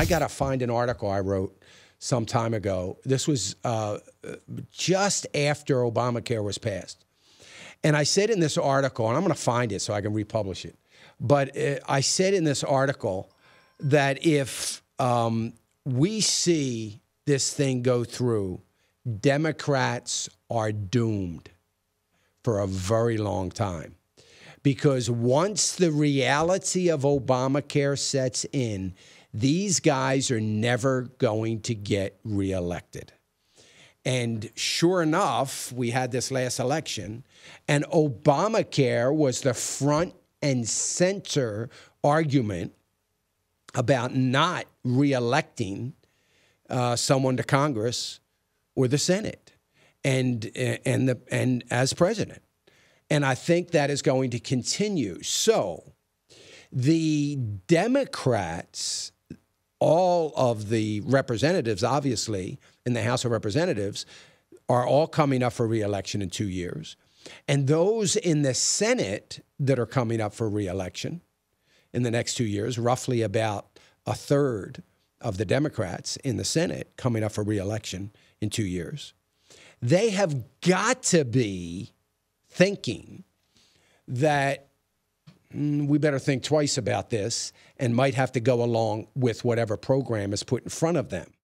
I got to find an article I wrote some time ago. This was uh, just after Obamacare was passed. And I said in this article, and I'm going to find it so I can republish it, but uh, I said in this article that if um, we see this thing go through, Democrats are doomed for a very long time. Because once the reality of Obamacare sets in, these guys are never going to get reelected. And sure enough, we had this last election, and Obamacare was the front and center argument about not reelecting uh, someone to Congress or the Senate and, uh, and, the, and as president. And I think that is going to continue. So the Democrats all of the representatives, obviously, in the House of Representatives are all coming up for reelection in two years. And those in the Senate that are coming up for reelection in the next two years, roughly about a third of the Democrats in the Senate coming up for reelection in two years, they have got to be thinking that mm, we better think twice about this and might have to go along with whatever program is put in front of them.